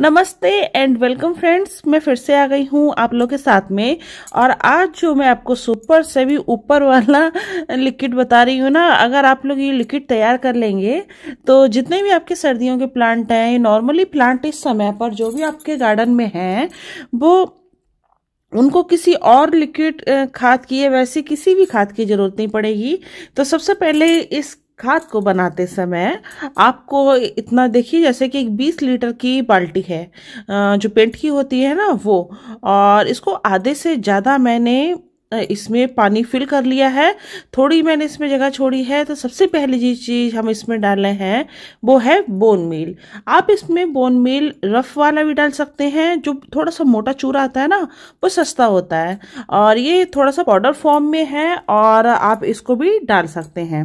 नमस्ते and welcome friends मैं फिर से आ गई हूँ आप लोग के साथ में और आज जो मैं आपको सुपर से भी ऊपर वाला लिक्विड बता रही हूँ ना अगर आप लोग ये लिक्विड तैयार कर लेंगे तो जितने भी आपके सर्दियों के प्लांट हैं नॉर्मली प्लांट इस समय पर जो भी आपके गार्डन में हैं वो उनको किसी और लिक्विड खाद की या वैसे किसी भी खाद की जरूरत नहीं पड़ेगी तो सबसे पहले इस खाद को बनाते समय आपको इतना देखिए जैसे कि एक बीस लीटर की बाल्टी है जो पेंट की होती है ना वो और इसको आधे से ज़्यादा मैंने इसमें पानी फिल कर लिया है थोड़ी मैंने इसमें जगह छोड़ी है तो सबसे पहली जी चीज़ हम इसमें डाले हैं वो है बोन मील आप इसमें बोन मील रफ़ वाला भी डाल सकते हैं जो थोड़ा सा मोटा चूरा आता है ना वो सस्ता होता है और ये थोड़ा सा पाउडर फॉर्म में है और आप इसको भी डाल सकते हैं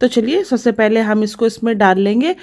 तो चलिए सबसे पहले हम इसको इसमें डाल लेंगे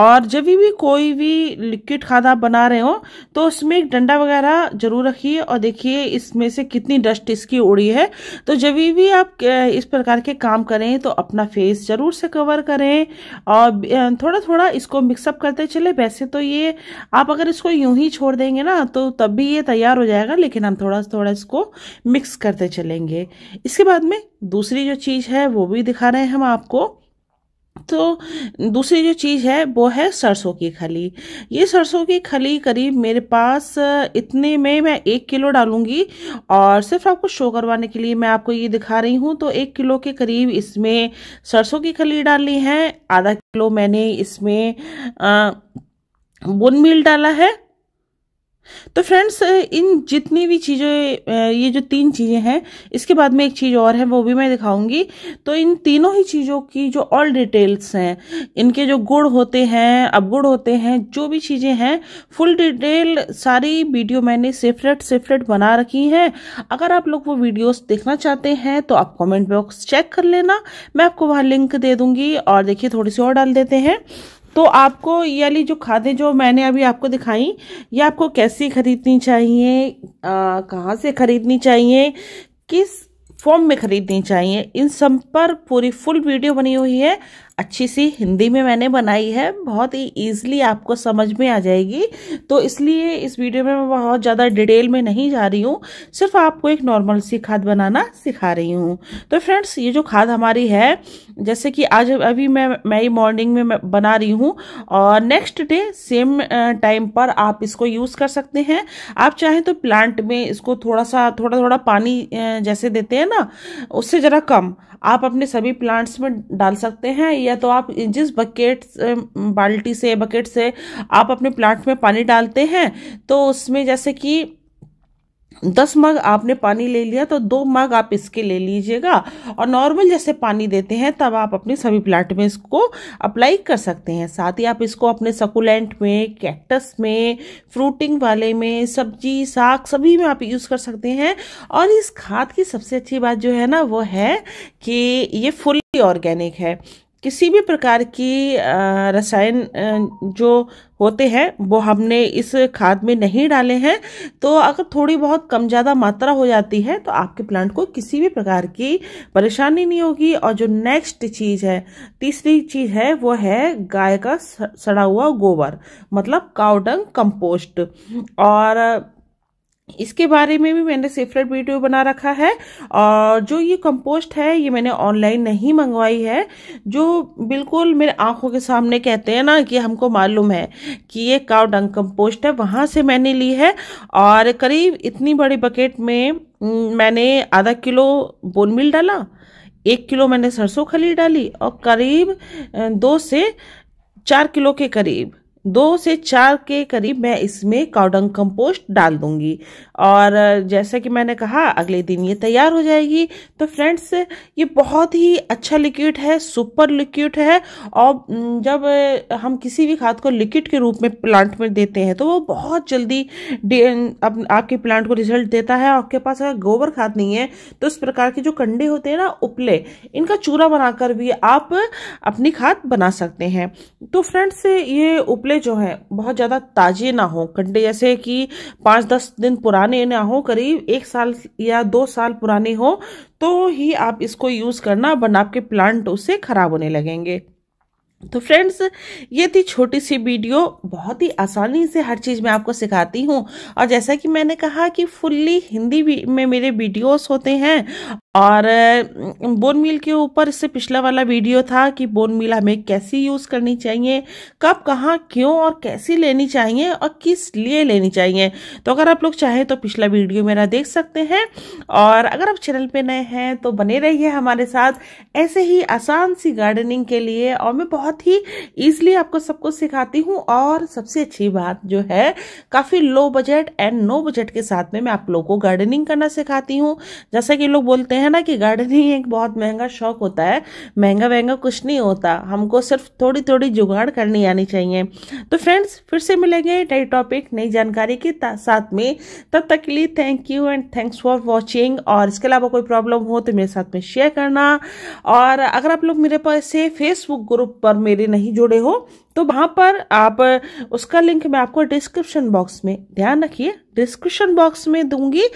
और जब भी कोई भी लिक्विड खादा आप बना रहे हो तो उसमें एक डंडा वगैरह ज़रूर रखिए और देखिए इसमें से कितनी डस्ट इसकी उड़ी है तो जब भी आप इस प्रकार के काम करें तो अपना फेस ज़रूर से कवर करें और थोड़ा थोड़ा इसको मिक्सअप करते चले वैसे तो ये आप अगर इसको यूं ही छोड़ देंगे ना तो तब भी ये तैयार हो जाएगा लेकिन हम थोड़ा थोड़ा इसको मिक्स करते चलेंगे इसके बाद में दूसरी जो चीज़ है वो भी दिखा रहे हैं हम आपको तो दूसरी जो चीज़ है वो है सरसों की खली ये सरसों की खली करीब मेरे पास इतने में मैं एक किलो डालूंगी और सिर्फ आपको शो करवाने के लिए मैं आपको ये दिखा रही हूँ तो एक किलो के करीब इसमें सरसों की खली डाली है आधा किलो मैंने इसमें बुन मिल डाला है तो फ्रेंड्स इन जितनी भी चीज़ें ये जो तीन चीज़ें हैं इसके बाद में एक चीज़ और है वो भी मैं दिखाऊंगी तो इन तीनों ही चीज़ों की जो ऑल डिटेल्स हैं इनके जो गुड़ होते हैं अपगुड़ होते हैं जो भी चीज़ें हैं फुल डिटेल सारी वीडियो मैंने सेफरेट सेफरेट बना रखी हैं अगर आप लोग वो वीडियोस देखना चाहते हैं तो आप कॉमेंट बॉक्स चेक कर लेना मैं आपको वहाँ लिंक दे दूँगी और देखिए थोड़ी सी और डाल देते हैं तो आपको ये वाली जो खादें जो मैंने अभी आपको दिखाई ये आपको कैसी खरीदनी चाहिए कहाँ से खरीदनी चाहिए किस फॉर्म में खरीदनी चाहिए इन सब पर पूरी फुल वीडियो बनी हुई है अच्छी सी हिंदी में मैंने बनाई है बहुत ही ईजिली आपको समझ में आ जाएगी तो इसलिए इस वीडियो में मैं बहुत ज़्यादा डिटेल में नहीं जा रही हूँ सिर्फ आपको एक नॉर्मल सी खाद बनाना सिखा रही हूँ तो फ्रेंड्स ये जो खाद हमारी है जैसे कि आज अभी मैं मैं ही मॉर्निंग में बना रही हूँ और नेक्स्ट डे सेम टाइम पर आप इसको यूज़ कर सकते हैं आप चाहें तो प्लांट में इसको थोड़ा सा थोड़ा थोड़ा पानी जैसे देते हैं ना उससे ज़रा कम आप अपने सभी प्लांट्स में डाल सकते हैं या तो आप जिस बकेट बाल्टी से बकेट से आप अपने प्लांट में पानी डालते हैं तो उसमें जैसे कि दस मग आपने पानी ले लिया तो दो मग आप इसके ले लीजिएगा और नॉर्मल जैसे पानी देते हैं तब आप अपने सभी प्लांट में इसको अप्लाई कर सकते हैं साथ ही आप इसको अपने सकुलेंट में कैक्टस में फ्रूटिंग वाले में सब्जी साग सभी में आप यूज़ कर सकते हैं और इस खाद की सबसे अच्छी बात जो है ना वो है कि ये फुल ऑर्गेनिक है किसी भी प्रकार की रसायन जो होते हैं वो हमने इस खाद में नहीं डाले हैं तो अगर थोड़ी बहुत कम ज़्यादा मात्रा हो जाती है तो आपके प्लांट को किसी भी प्रकार की परेशानी नहीं होगी और जो नेक्स्ट चीज़ है तीसरी चीज़ है वो है गाय का सड़ा हुआ गोबर मतलब काउडंग कंपोस्ट और इसके बारे में भी मैंने सेपरेट वीडियो बना रखा है और जो ये कंपोस्ट है ये मैंने ऑनलाइन नहीं मंगवाई है जो बिल्कुल मेरे आंखों के सामने कहते हैं ना कि हमको मालूम है कि ये काव डंग कंपोस्ट है वहाँ से मैंने ली है और करीब इतनी बड़ी बकेट में मैंने आधा किलो बोन मिल डाला एक किलो मैंने सरसों खली डाली और करीब दो से चार किलो के करीब दो से चार के करीब मैं इसमें काउडंग कंपोस्ट डाल दूंगी और जैसा कि मैंने कहा अगले दिन ये तैयार हो जाएगी तो फ्रेंड्स ये बहुत ही अच्छा लिक्विड है सुपर लिक्विड है और जब हम किसी भी खाद को लिक्विड के रूप में प्लांट में देते हैं तो वो बहुत जल्दी आप, आपके प्लांट को रिजल्ट देता है आपके पास अगर गोबर खाद नहीं है तो इस प्रकार के जो कंडे होते हैं ना उपले इनका चूरा बनाकर भी आप अपनी खाद बना सकते हैं तो फ्रेंड्स ये उपले कपड़े जो हैं बहुत ज़्यादा ताजे ना हों कंडे जैसे कि पाँच दस दिन पुराने ना हो करीब एक साल या दो साल पुराने हो तो ही आप इसको यूज़ करना वरना आपके प्लांट उससे ख़राब होने लगेंगे तो फ्रेंड्स ये थी छोटी सी वीडियो बहुत ही आसानी से हर चीज़ मैं आपको सिखाती हूँ और जैसा कि मैंने कहा कि फुल्ली हिंदी में मेरे वीडियोस होते हैं और बोन मील के ऊपर इससे पिछला वाला वीडियो था कि बोन मील हमें कैसी यूज़ करनी चाहिए कब कहाँ क्यों और कैसी लेनी चाहिए और किस लिए लेनी चाहिए तो अगर आप लोग चाहें तो पिछला वीडियो मेरा देख सकते हैं और अगर आप चैनल पे नए हैं तो बने रहिए हमारे साथ ऐसे ही आसान सी गार्डनिंग के लिए और मैं बहुत ही ईजिली आपको सब कुछ सिखाती हूँ और सबसे अच्छी बात जो है काफ़ी low budget and no budget के साथ में मैं आप लोगों को गार्डनिंग करना सिखाती हूँ जैसा कि लोग बोलते हैं हैं ना कि गार्डनिंग एक बहुत महंगा शौक होता है महंगा महंगा कुछ नहीं होता हमको सिर्फ थोड़ी थोड़ी जुगाड़ करनी आनी चाहिए तो फ्रेंड्स फिर से मिलेंगे नई टॉपिक नई जानकारी के साथ में तब तक के लिए thank you and thanks for watching और इसके अलावा कोई प्रॉब्लम हो तो मेरे साथ में शेयर करना और अगर आप लोग मेरे पास से फेसबुक ग्रुप पर मेरे नहीं जुड़े हो तो वहां पर आप उसका लिंक मैं आपको डिस्क्रिप्शन बॉक्स में ध्यान रखिए डिस्क्रिप्शन बॉक्स में दूंगी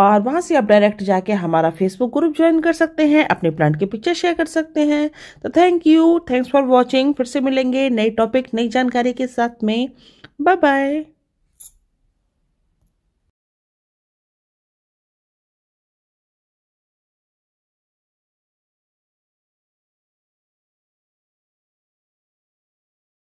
और वहां से आप डायरेक्ट जाके हमारा फेसबुक ग्रुप ज्वाइन कर सकते हैं अपने प्लांट के पिक्चर शेयर कर सकते हैं तो thank you thanks for watching फिर से मिलेंगे नए टॉपिक नई जानकारी के साथ में बाय बाय